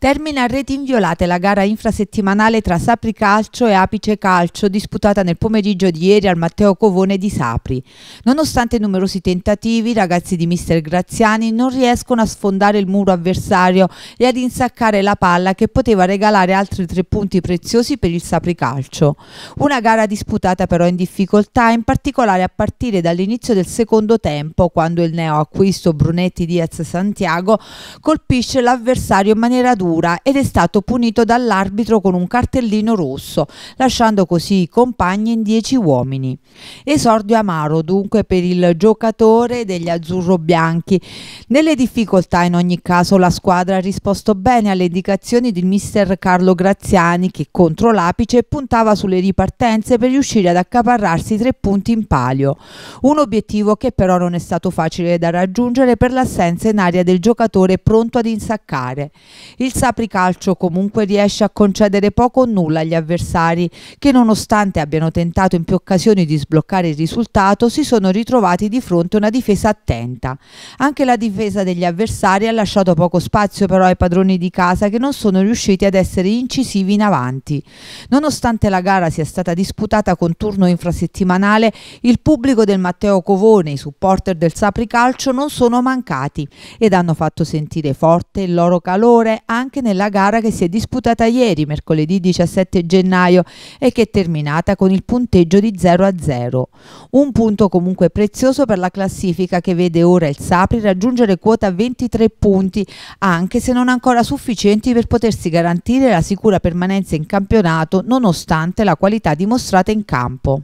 Termina a reti inviolate la gara infrasettimanale tra Sapri Calcio e Apice Calcio disputata nel pomeriggio di ieri al Matteo Covone di Sapri. Nonostante numerosi tentativi, i ragazzi di mister Graziani non riescono a sfondare il muro avversario e ad insaccare la palla che poteva regalare altri tre punti preziosi per il Sapri Calcio. Una gara disputata però in difficoltà, in particolare a partire dall'inizio del secondo tempo, quando il neo acquisto Brunetti Diaz Santiago colpisce l'avversario in maniera dura dura ed è stato punito dall'arbitro con un cartellino rosso, lasciando così i compagni in 10 uomini. Esordio amaro dunque per il giocatore degli azzurro-bianchi. Nelle difficoltà in ogni caso la squadra ha risposto bene alle indicazioni di mister Carlo Graziani che contro l'Apice puntava sulle ripartenze per riuscire ad accaparrarsi tre punti in palio. Un obiettivo che però non è stato facile da raggiungere per l'assenza in aria del giocatore pronto ad insaccare. Il Sapricalcio comunque riesce a concedere poco o nulla agli avversari che nonostante abbiano tentato in più occasioni di sbloccare il risultato si sono ritrovati di fronte a una difesa attenta. Anche la difesa degli avversari ha lasciato poco spazio però ai padroni di casa che non sono riusciti ad essere incisivi in avanti. Nonostante la gara sia stata disputata con turno infrasettimanale, il pubblico del Matteo Covone, i supporter del Sapri Calcio non sono mancati ed hanno fatto sentire forte il loro calore anche anche nella gara che si è disputata ieri, mercoledì 17 gennaio, e che è terminata con il punteggio di 0 a 0. Un punto comunque prezioso per la classifica che vede ora il Sapri raggiungere quota 23 punti, anche se non ancora sufficienti per potersi garantire la sicura permanenza in campionato nonostante la qualità dimostrata in campo.